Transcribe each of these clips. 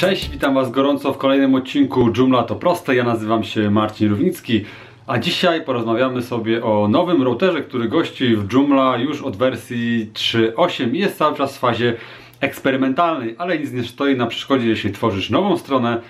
Cześć, witam Was gorąco w kolejnym odcinku Joomla to proste. Ja nazywam się Marcin Równicki, a dzisiaj porozmawiamy sobie o nowym routerze, który gości w Joomla już od wersji 3.8 i jest cały czas w fazie eksperymentalnej, ale nic nie stoi na przeszkodzie, jeśli tworzysz nową stronę,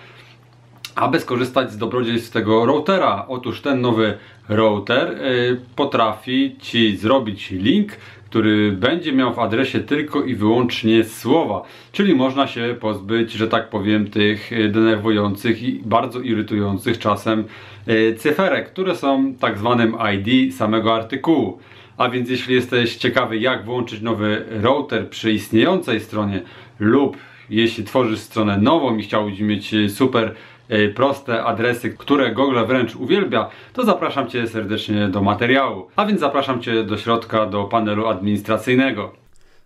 aby skorzystać z dobrodziejstw tego routera. Otóż ten nowy router y, potrafi Ci zrobić link który będzie miał w adresie tylko i wyłącznie słowa. Czyli można się pozbyć, że tak powiem, tych e, denerwujących i bardzo irytujących czasem e, cyferek, które są tak zwanym ID samego artykułu. A więc jeśli jesteś ciekawy jak włączyć nowy router przy istniejącej stronie lub jeśli tworzysz stronę nową i chciałbyś mieć e, super Y, proste adresy, które Google wręcz uwielbia, to zapraszam Cię serdecznie do materiału. A więc zapraszam Cię do środka, do panelu administracyjnego.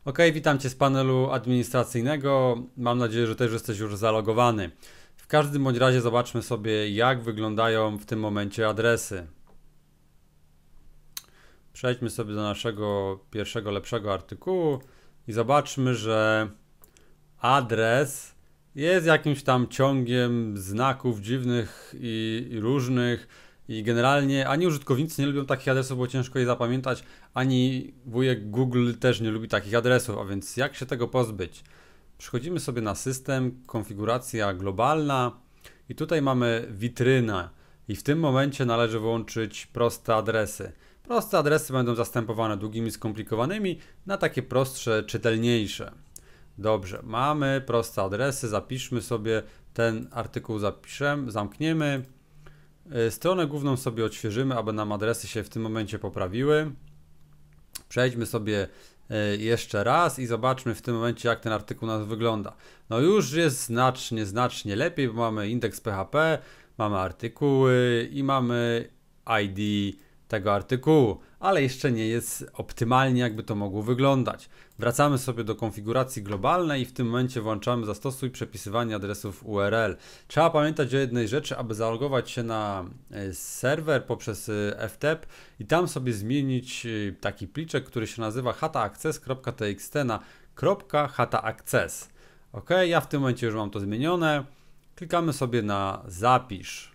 Ok, witam Cię z panelu administracyjnego. Mam nadzieję, że też jesteś już zalogowany. W każdym bądź razie zobaczmy sobie, jak wyglądają w tym momencie adresy. Przejdźmy sobie do naszego pierwszego, lepszego artykułu i zobaczmy, że adres jest jakimś tam ciągiem znaków dziwnych i, i różnych. I generalnie ani użytkownicy nie lubią takich adresów, bo ciężko je zapamiętać, ani wujek Google też nie lubi takich adresów, a więc jak się tego pozbyć? Przechodzimy sobie na system, konfiguracja globalna i tutaj mamy witrynę i w tym momencie należy wyłączyć proste adresy. Proste adresy będą zastępowane długimi, skomplikowanymi na takie prostsze, czytelniejsze. Dobrze, mamy proste adresy, zapiszmy sobie ten artykuł, zapiszemy, zamkniemy. E, stronę główną sobie odświeżymy, aby nam adresy się w tym momencie poprawiły. Przejdźmy sobie e, jeszcze raz i zobaczmy w tym momencie, jak ten artykuł nas wygląda. No już jest znacznie, znacznie lepiej, bo mamy indeks PHP, mamy artykuły i mamy ID tego artykułu, ale jeszcze nie jest optymalnie, jakby to mogło wyglądać. Wracamy sobie do konfiguracji globalnej i w tym momencie włączamy zastosuj przepisywanie adresów URL. Trzeba pamiętać o jednej rzeczy, aby zalogować się na e, serwer poprzez e, FTP i tam sobie zmienić e, taki pliczek, który się nazywa hataaccess.txt na .hataaccess. Ok, ja w tym momencie już mam to zmienione. Klikamy sobie na zapisz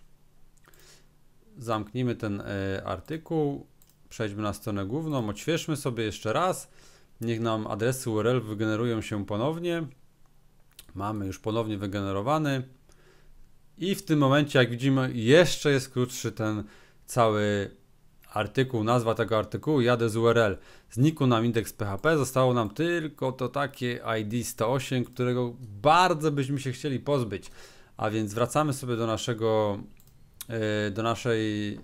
zamknijmy ten e, artykuł, przejdźmy na stronę główną, odświeżmy sobie jeszcze raz, niech nam adresy URL wygenerują się ponownie. Mamy już ponownie wygenerowany. I w tym momencie, jak widzimy, jeszcze jest krótszy ten cały artykuł, nazwa tego artykułu, jadę z URL. Znikł nam indeks PHP, zostało nam tylko to takie ID 108, którego bardzo byśmy się chcieli pozbyć. A więc wracamy sobie do naszego E, do naszej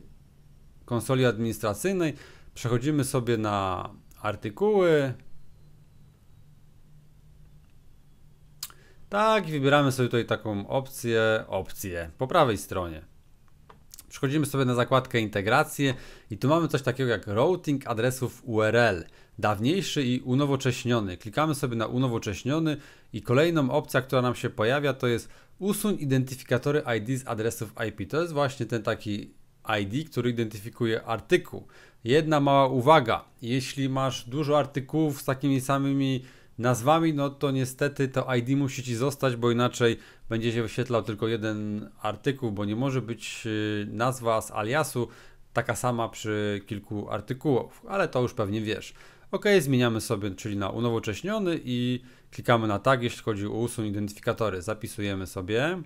konsoli administracyjnej. Przechodzimy sobie na artykuły. Tak, wybieramy sobie tutaj taką opcję, opcję po prawej stronie. Przechodzimy sobie na zakładkę integracje i tu mamy coś takiego jak routing adresów URL, dawniejszy i unowocześniony. Klikamy sobie na unowocześniony i kolejną opcja, która nam się pojawia to jest usuń identyfikatory ID z adresów IP. To jest właśnie ten taki ID, który identyfikuje artykuł. Jedna mała uwaga, jeśli masz dużo artykułów z takimi samymi nazwami, no to niestety to ID musi Ci zostać, bo inaczej będzie się wyświetlał tylko jeden artykuł, bo nie może być y, nazwa z aliasu taka sama przy kilku artykułach, ale to już pewnie wiesz. OK, zmieniamy sobie, czyli na unowocześniony i klikamy na tag, jeśli chodzi o usuń identyfikatory. Zapisujemy sobie.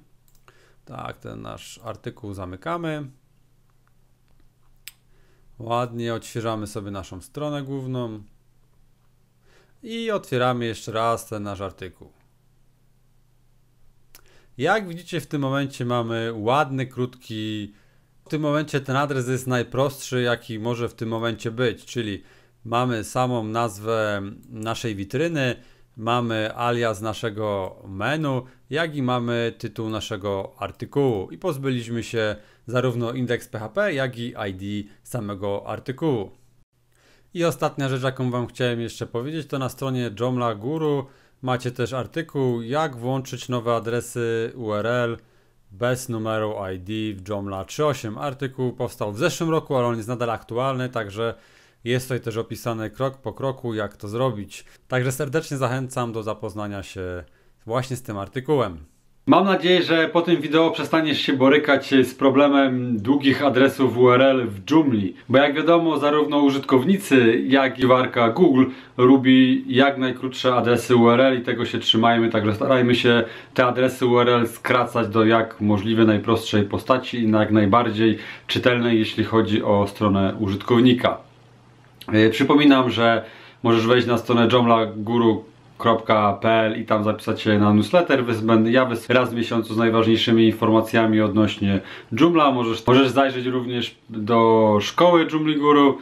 Tak, ten nasz artykuł zamykamy. Ładnie odświeżamy sobie naszą stronę główną. I otwieramy jeszcze raz ten nasz artykuł. Jak widzicie w tym momencie mamy ładny, krótki... W tym momencie ten adres jest najprostszy jaki może w tym momencie być, czyli mamy samą nazwę naszej witryny, mamy alias naszego menu, jak i mamy tytuł naszego artykułu i pozbyliśmy się zarówno indeks PHP, jak i ID samego artykułu. I ostatnia rzecz, jaką Wam chciałem jeszcze powiedzieć, to na stronie Jomla Guru macie też artykuł, jak włączyć nowe adresy URL bez numeru ID w Jomla 3.8. Artykuł powstał w zeszłym roku, ale on jest nadal aktualny, także jest tutaj też opisane krok po kroku, jak to zrobić. Także serdecznie zachęcam do zapoznania się właśnie z tym artykułem. Mam nadzieję, że po tym wideo przestaniesz się borykać z problemem długich adresów URL w Joomla, bo jak wiadomo zarówno użytkownicy jak i warka Google lubi jak najkrótsze adresy URL i tego się trzymajmy, także starajmy się te adresy URL skracać do jak możliwie najprostszej postaci i na jak najbardziej czytelnej jeśli chodzi o stronę użytkownika. E, przypominam, że możesz wejść na stronę jomlaguru.com www.newsletter.pl i tam zapisać się na newsletter. Będę ja raz w miesiącu z najważniejszymi informacjami odnośnie Joomla. Możesz, możesz zajrzeć również do szkoły Joomla Guru.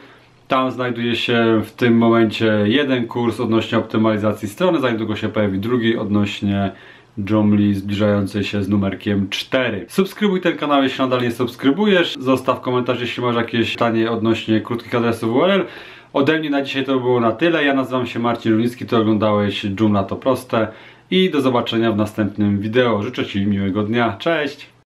Tam znajduje się w tym momencie jeden kurs odnośnie optymalizacji strony, za niedługo się pojawi drugi odnośnie Jumli zbliżającej się z numerkiem 4. Subskrybuj ten kanał, jeśli nadal nie subskrybujesz. Zostaw komentarz, jeśli masz jakieś pytanie odnośnie krótkich adresów URL. Ode mnie na dzisiaj to było na tyle. Ja nazywam się Marcin Rulicki, To oglądałeś Joomla to proste i do zobaczenia w następnym wideo. Życzę Ci miłego dnia. Cześć!